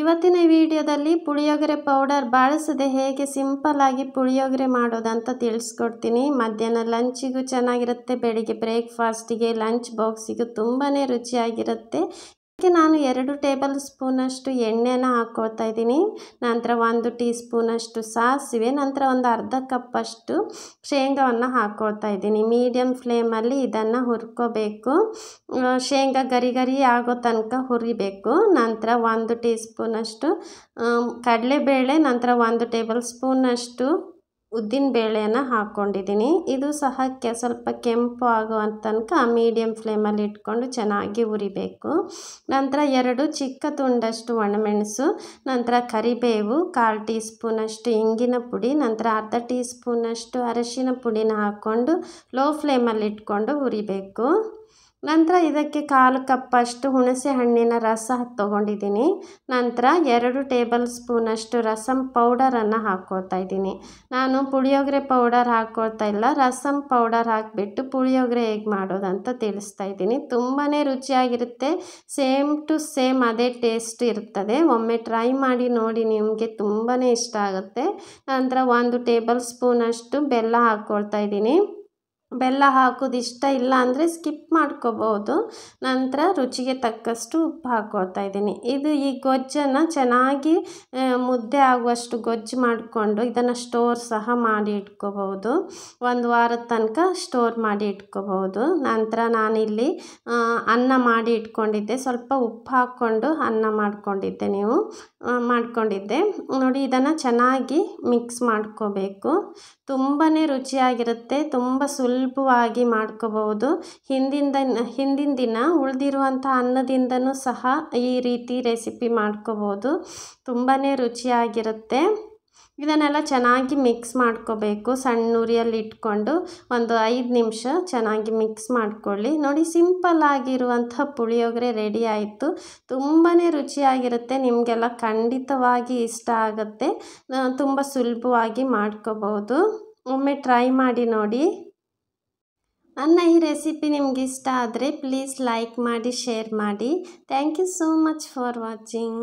ಇವತ್ತಿನ ವಿಡಿಯೋದಲ್ಲಿ ಪುಳಿಯೋಗರೆ ಪೌಡರ್ ಬಳಸದೆ ಹೇಗೆ ಸಿಂಪಲ್ ಆಗಿ ಪುಳಿಯೋಗರೆ ಮಾಡೋದಂತ ತಿಳಿಸ್ಕೊಡ್ತೀನಿ ಮಧ್ಯಾಹ್ನ ಲಂಚಿಗೂ ಚೆನ್ನಾಗಿರುತ್ತೆ ಬೆಳಿಗ್ಗೆ ಬ್ರೇಕ್ಫಾಸ್ಟಿಗೆ ಲಂಚ್ ಬಾಕ್ಸಿಗೂ ತುಂಬಾ ರುಚಿಯಾಗಿರುತ್ತೆ ಅದಕ್ಕೆ ನಾನು ಎರಡು ಟೇಬಲ್ ಸ್ಪೂನಷ್ಟು ಎಣ್ಣೆನ ಹಾಕ್ಕೊಳ್ತಾ ಇದ್ದೀನಿ ನಂತರ ಒಂದು ಟೀ ಸ್ಪೂನಷ್ಟು ಸಾಸಿವೆ ನಂತರ ಒಂದು ಅರ್ಧ ಕಪ್ಪಷ್ಟು ಶೇಂಗಾವನ್ನು ಹಾಕ್ಕೊಳ್ತಾ ಇದ್ದೀನಿ ಮೀಡಿಯಮ್ ಫ್ಲೇಮಲ್ಲಿ ಇದನ್ನು ಹುರ್ಕೋಬೇಕು ಶೇಂಗಾ ಗರಿ ಗರಿ ಆಗೋ ತನಕ ಹುರಿಬೇಕು ನಂತರ ಒಂದು ಟೀ ಸ್ಪೂನಷ್ಟು ಕಡಲೆಬೇಳೆ ನಂತರ ಒಂದು ಟೇಬಲ್ ಸ್ಪೂನಷ್ಟು ಉದ್ದಿನ ಬೇಳೆನ ಹಾಕ್ಕೊಂಡಿದ್ದೀನಿ ಇದು ಸಹ ಕೆ ಸ್ವಲ್ಪ ಕೆಂಪು ಆಗೋ ತನಕ ಮೀಡಿಯಂ ಫ್ಲೇಮಲ್ಲಿ ಇಟ್ಕೊಂಡು ಚೆನ್ನಾಗಿ ಉರಿಬೇಕು ನಂತರ ಎರಡು ಚಿಕ್ಕ ತುಂಡಷ್ಟು ಒಣಮೆಣಸು ನಂತರ ಕರಿಬೇವು ಕಾಲು ಟೀ ಸ್ಪೂನಷ್ಟು ಇಂಗಿನ ಪುಡಿ ನಂತರ ಅರ್ಧ ಟೀ ಸ್ಪೂನಷ್ಟು ಅರಶಿನ ಪುಡಿನ ಹಾಕ್ಕೊಂಡು ಲೋ ಫ್ಲೇಮಲ್ಲಿ ಇಟ್ಕೊಂಡು ಉರಿಬೇಕು ನಂತರ ಇದಕ್ಕೆ ಕಾಲು ಕಪ್ಪಷ್ಟು ಹುಣಸೆ ಹಣ್ಣಿನ ರಸ ತೊಗೊಂಡಿದ್ದೀನಿ ನಂತರ ಎರಡು ಟೇಬಲ್ ಸ್ಪೂನಷ್ಟು ರಸಂ ಪೌಡರನ್ನು ಹಾಕ್ಕೊಳ್ತಾ ಇದ್ದೀನಿ ನಾನು ಪುಳಿಯೋಗರೆ ಪೌಡರ್ ಹಾಕ್ಕೊಳ್ತಾ ಇಲ್ಲ ರಸಂ ಪೌಡರ್ ಹಾಕಿಬಿಟ್ಟು ಪುಳಿಯೋಗರೆ ಹೇಗೆ ಮಾಡೋದಂತ ತಿಳಿಸ್ತಾ ಇದ್ದೀನಿ ತುಂಬಾ ರುಚಿಯಾಗಿರುತ್ತೆ ಸೇಮ್ ಟು ಸೇಮ್ ಅದೇ ಟೇಸ್ಟ್ ಇರ್ತದೆ ಒಮ್ಮೆ ಟ್ರೈ ಮಾಡಿ ನೋಡಿ ನಿಮಗೆ ತುಂಬಾ ಇಷ್ಟ ಆಗುತ್ತೆ ನಂತರ ಒಂದು ಟೇಬಲ್ ಸ್ಪೂನಷ್ಟು ಬೆಲ್ಲ ಹಾಕ್ಕೊಳ್ತಾ ಇದ್ದೀನಿ ಬೆಲ್ಲ ಹಾಕೋದು ಇಷ್ಟ ಇಲ್ಲ ಅಂದರೆ ಸ್ಕಿಪ್ ಮಾಡ್ಕೋಬೋದು ನಂತರ ರುಚಿಗೆ ತಕ್ಕಷ್ಟು ಉಪ್ಪು ಹಾಕೋತಾ ಇದ್ದೀನಿ ಇದು ಈ ಗೊಜ್ಜನ್ನು ಚೆನ್ನಾಗಿ ಮುದ್ದೆ ಆಗುವಷ್ಟು ಗೊಜ್ಜು ಮಾಡಿಕೊಂಡು ಇದನ್ನು ಸ್ಟೋರ್ ಸಹ ಮಾಡಿ ಇಟ್ಕೋಬೋದು ಒಂದು ವಾರದ ತನಕ ಸ್ಟೋರ್ ಮಾಡಿ ಇಟ್ಕೋಬೋದು ನಂತರ ನಾನಿಲ್ಲಿ ಅನ್ನ ಮಾಡಿ ಇಟ್ಕೊಂಡಿದ್ದೆ ಸ್ವಲ್ಪ ಉಪ್ಪು ಹಾಕ್ಕೊಂಡು ಅನ್ನ ಮಾಡ್ಕೊಂಡಿದ್ದೆ ನೀವು ಮಾಡ್ಕೊಂಡಿದ್ದೆ ನೋಡಿ ಇದನ್ನು ಚೆನ್ನಾಗಿ ಮಿಕ್ಸ್ ಮಾಡ್ಕೋಬೇಕು ತುಂಬಾ ರುಚಿಯಾಗಿರುತ್ತೆ ತುಂಬ ಸುಲ್ ಸುಲಭವಾಗಿ ಮಾಡ್ಕೋಬಹುದು ಹಿಂದಿನ ದಿನ ಹಿಂದಿನ ದಿನ ಉಳಿದಿರುವಂಥ ಅನ್ನದಿಂದನೂ ಸಹ ಈ ರೀತಿ ರೆಸಿಪಿ ಮಾಡ್ಕೋಬೋದು ತುಂಬಾ ರುಚಿಯಾಗಿರುತ್ತೆ ಇದನ್ನೆಲ್ಲ ಚೆನ್ನಾಗಿ ಮಿಕ್ಸ್ ಮಾಡ್ಕೋಬೇಕು ಸಣ್ಣ ಉರಿಯಲ್ಲಿ ಇಟ್ಕೊಂಡು ಒಂದು ಐದು ನಿಮಿಷ ಚೆನ್ನಾಗಿ ಮಿಕ್ಸ್ ಮಾಡ್ಕೊಳ್ಳಿ ನೋಡಿ ಸಿಂಪಲ್ ಆಗಿರುವಂಥ ಪುಳಿಯೋಗರೆ ರೆಡಿ ಆಯಿತು ತುಂಬಾ ರುಚಿಯಾಗಿರುತ್ತೆ ನಿಮಗೆಲ್ಲ ಖಂಡಿತವಾಗಿ ಇಷ್ಟ ಆಗುತ್ತೆ ತುಂಬ ಸುಲಭವಾಗಿ ಮಾಡ್ಕೋಬೋದು ಒಮ್ಮೆ ಟ್ರೈ ಮಾಡಿ ನೋಡಿ ಅನ್ನ ಈ ರೆಸಿಪಿ ನಿಮ್ಗೆ ಇಷ್ಟ ಆದರೆ ಪ್ಲೀಸ್ ಲೈಕ್ ಮಾಡಿ ಶೇರ್ ಮಾಡಿ thank you so much for watching